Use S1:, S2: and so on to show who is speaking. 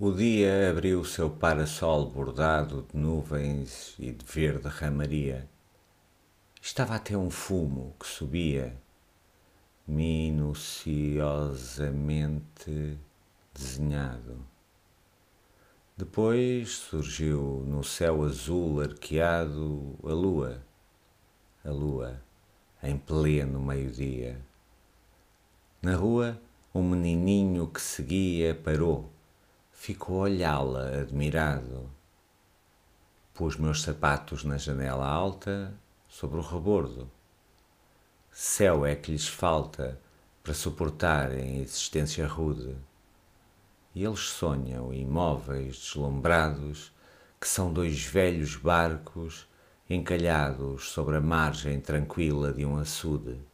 S1: O dia abriu seu parasol bordado de nuvens e de verde ramaria. Estava até um fumo que subia minuciosamente desenhado. Depois surgiu no céu azul arqueado a lua, a lua em pleno meio-dia. Na rua, um menininho que seguia parou Ficou a olhá-la, admirado. Pus meus sapatos na janela alta, sobre o rebordo. Céu é que lhes falta para suportarem a existência rude. E eles sonham, imóveis, deslumbrados, que são dois velhos barcos encalhados sobre a margem tranquila de um açude.